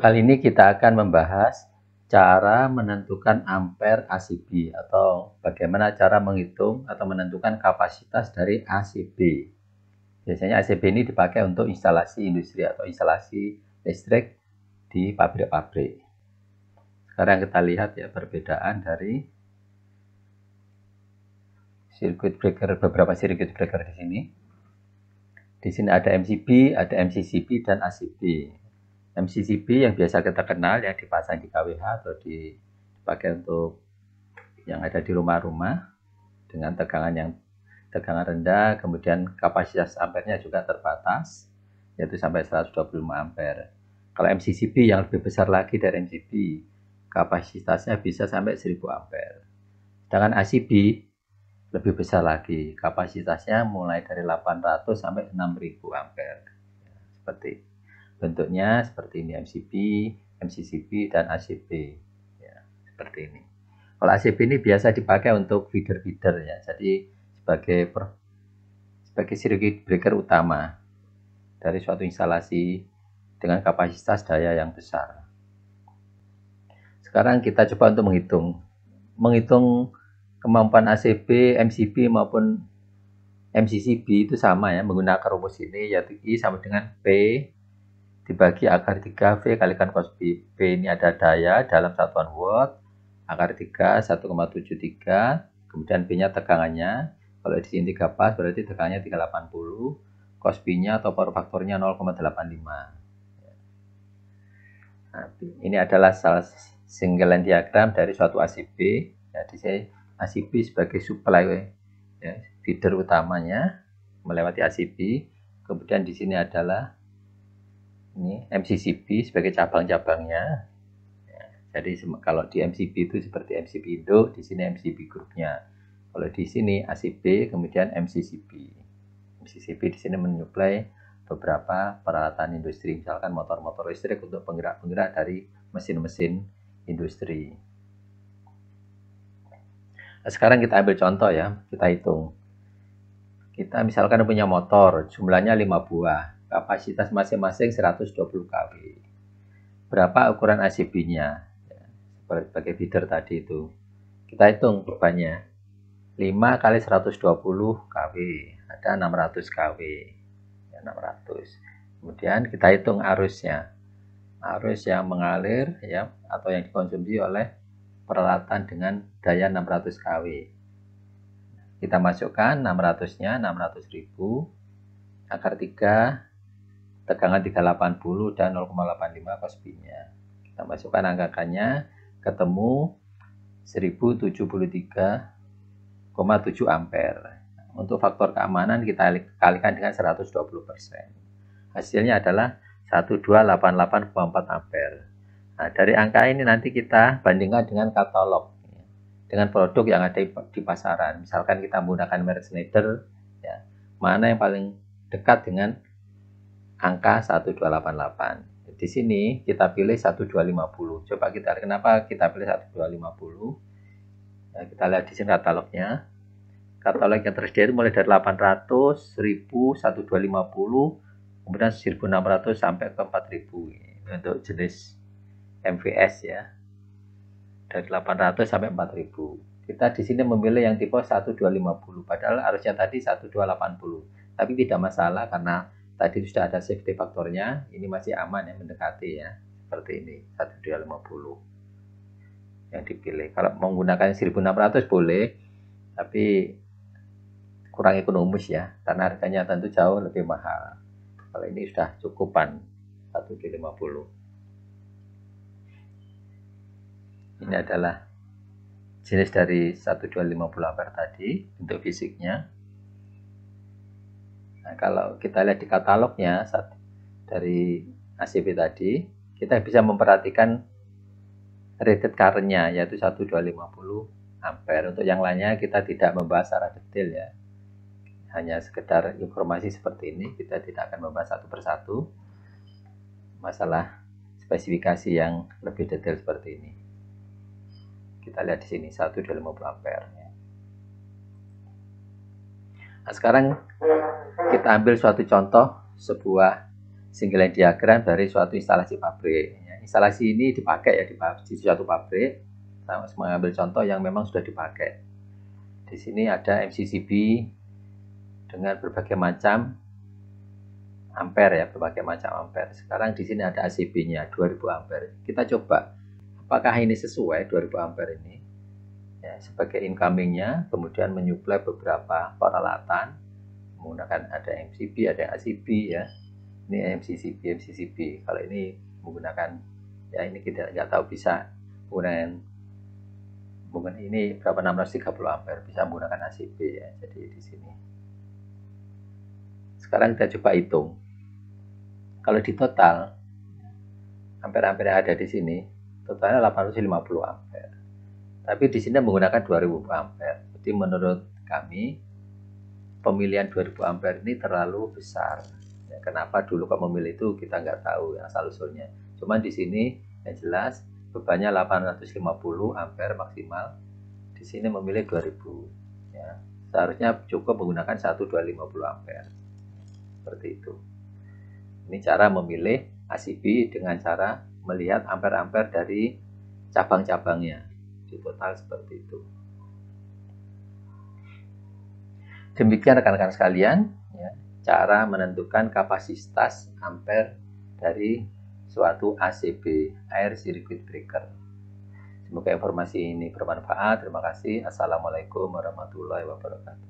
kali ini kita akan membahas cara menentukan ampere ACB atau bagaimana cara menghitung atau menentukan kapasitas dari ACB. Biasanya ACB ini dipakai untuk instalasi industri atau instalasi listrik di pabrik-pabrik. Sekarang kita lihat ya perbedaan dari circuit breaker beberapa circuit breaker di sini. Di sini ada MCB, ada MCCB dan ACB. MCCB yang biasa kita kenal yang dipasang di KWH atau dipakai untuk yang ada di rumah-rumah dengan tegangan yang tegangan rendah, kemudian kapasitas ampernya juga terbatas, yaitu sampai 125 ampere. Kalau MCCB yang lebih besar lagi dari MCB, kapasitasnya bisa sampai 1000 ampere. Sedangkan ACB lebih besar lagi, kapasitasnya mulai dari 800 sampai 6000 ampere. Seperti itu. Bentuknya seperti ini MCB, MCCB, dan ACB. Ya, seperti ini. Kalau ACB ini biasa dipakai untuk feeder-feeder ya. Jadi sebagai per, sebagai circuit breaker utama dari suatu instalasi dengan kapasitas daya yang besar. Sekarang kita coba untuk menghitung menghitung kemampuan ACB, MCB maupun MCCB itu sama ya menggunakan rumus ini yaitu I sama dengan P dibagi akar 3V kalikan cos B. B ini ada daya dalam satuan watt, akar 3 1,73, kemudian B-nya tegangannya, kalau di sini 3 pas berarti tegangannya 380, cos B-nya atau power faktornya 0,85. Nah, ini adalah salah single diagram dari suatu ACB. Jadi saya ACB sebagai supply ya, feeder utamanya melewati ACB. Kemudian di sini adalah ini MCCB sebagai cabang-cabangnya. Ya, jadi kalau di MCB itu seperti MCB Indo, di sini MCB grupnya. Kalau di sini ACB, kemudian MCCB. MCCB di sini menyuplai beberapa peralatan industri, misalkan motor-motor listrik untuk penggerak-penggerak dari mesin-mesin industri. Nah, sekarang kita ambil contoh ya, kita hitung. Kita misalkan punya motor, jumlahnya 5 buah kapasitas masing-masing 120 kW. Berapa ukuran ACB-nya? Ya, sebagai feeder tadi itu. Kita hitung bebannya. 5 kali 120 kW, ada 600 kW. Ya, 600. Kemudian kita hitung arusnya. Arus yang mengalir ya atau yang dikonsumsi oleh peralatan dengan daya 600 kW. Kita masukkan 600-nya 600.000 akar 3 tegangan 380 dan 0,85 ksp-nya. kita masukkan angkanya ketemu 1073,7 ampere untuk faktor keamanan kita kalikan dengan 120% hasilnya adalah 1288,4 ampere Nah, dari angka ini nanti kita bandingkan dengan katalog, dengan produk yang ada di pasaran. Misalkan kita menggunakan merek Schneider, ya, mana yang paling dekat dengan angka 1288. Di sini kita pilih 1250. Coba kita lihat kenapa kita pilih 1250. Nah, ya, kita lihat di sini katalognya. Katalog yang tersedia mulai dari 800, 1000, 1250, kemudian 1600 sampai ke 4000 untuk jenis MVS ya. Dari 800 sampai 4000. Kita di sini memilih yang tipe 1250 padahal harusnya tadi 1280. Tapi tidak masalah karena Tadi sudah ada safety faktornya, ini masih aman ya mendekati ya. Seperti ini, 1250 yang dipilih. Kalau menggunakan 1600 boleh, tapi kurang ekonomis ya, karena harganya tentu jauh lebih mahal. Kalau ini sudah cukupan, 1250. Ini adalah jenis dari 1250 ampere tadi, untuk fisiknya. Nah, kalau kita lihat di katalognya saat dari ACB tadi, kita bisa memperhatikan rated current yaitu 1250 ampere. Untuk yang lainnya kita tidak membahas secara detail ya. Hanya sekedar informasi seperti ini, kita tidak akan membahas satu persatu masalah spesifikasi yang lebih detail seperti ini. Kita lihat di sini 1250 ampere. Nah, sekarang kita ambil suatu contoh sebuah single line diagram dari suatu instalasi pabrik. Ya, instalasi ini dipakai ya di, di suatu pabrik. Kita mengambil contoh yang memang sudah dipakai. Di sini ada MCCB dengan berbagai macam ampere ya, berbagai macam ampere. Sekarang di sini ada ACB-nya 2000 ampere. Kita coba apakah ini sesuai 2000 ampere ini? ya, sebagai incomingnya, kemudian menyuplai beberapa peralatan menggunakan ada MCB, ada ACB ya. Ini MCCB, MCCB. Kalau ini menggunakan ya ini kita nggak tahu bisa menggunakan mungkin ini berapa 630 ampere bisa menggunakan ACB ya. Jadi di sini. Sekarang kita coba hitung. Kalau di total ampere-ampere ada di sini totalnya 850 ampere tapi di sini menggunakan 2000 ampere. Jadi menurut kami pemilihan 2000 ampere ini terlalu besar. Ya, kenapa dulu kok memilih itu kita nggak tahu yang asal usulnya. Cuman di sini yang jelas bebannya 850 ampere maksimal. Di sini memilih 2000. Ya, seharusnya cukup menggunakan 1250 ampere. Seperti itu. Ini cara memilih ACB dengan cara melihat ampere-ampere dari cabang-cabangnya di kota seperti itu. Demikian rekan-rekan sekalian, ya, cara menentukan kapasitas ampere dari suatu ACB, air circuit breaker. Semoga informasi ini bermanfaat. Terima kasih. Assalamualaikum warahmatullahi wabarakatuh.